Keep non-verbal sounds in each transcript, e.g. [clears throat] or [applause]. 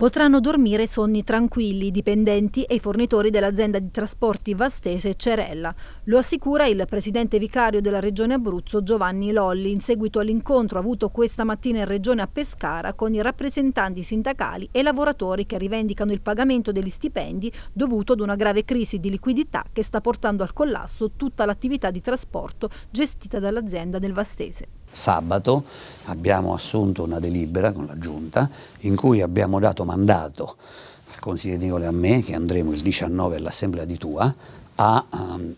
potranno dormire sonni tranquilli i dipendenti e i fornitori dell'azienda di trasporti Vastese Cerella. Lo assicura il presidente vicario della Regione Abruzzo Giovanni Lolli in seguito all'incontro avuto questa mattina in Regione a Pescara con i rappresentanti sindacali e lavoratori che rivendicano il pagamento degli stipendi dovuto ad una grave crisi di liquidità che sta portando al collasso tutta l'attività di trasporto gestita dall'azienda del Vastese sabato abbiamo assunto una delibera con la Giunta in cui abbiamo dato mandato al Consiglio di Nicole e a me, che andremo il 19 all'Assemblea di Tua, a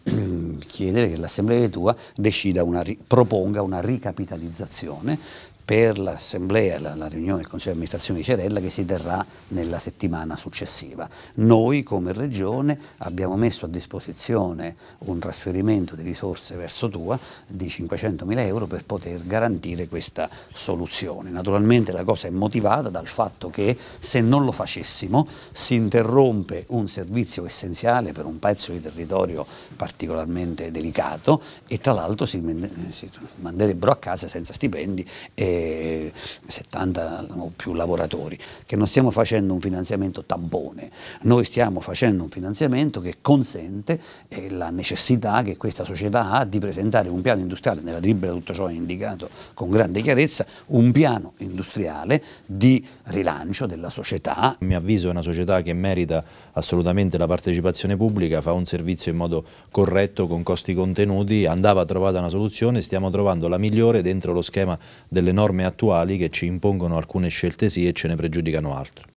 um, [clears throat] chiedere che l'Assemblea di Tua decida una, proponga una ricapitalizzazione per l'assemblea, la, la, riunione del Consiglio di amministrazione di Cerella che si terrà nella settimana successiva. Noi come Regione abbiamo messo a disposizione un trasferimento di risorse verso Tua di 500.000 euro per poter garantire questa soluzione. Naturalmente la cosa è motivata dal fatto che se non lo facessimo si interrompe un servizio essenziale per un pezzo di territorio particolarmente delicato e tra l'altro si, si, manderebbero a casa senza stipendi e 70 o più lavoratori, che non stiamo facendo un finanziamento tampone, noi stiamo facendo un finanziamento che consente eh, la necessità che questa società ha di presentare un piano industriale, nella tribuna tutto ciò è indicato con grande chiarezza, un piano industriale di rilancio della società. A mio avviso è una società che merita assolutamente la partecipazione pubblica, fa un servizio in modo corretto, con costi contenuti, andava trovata una soluzione, stiamo trovando la migliore dentro lo schema delle norme norme attuali che ci impongono alcune scelte sì e ce ne pregiudicano altre.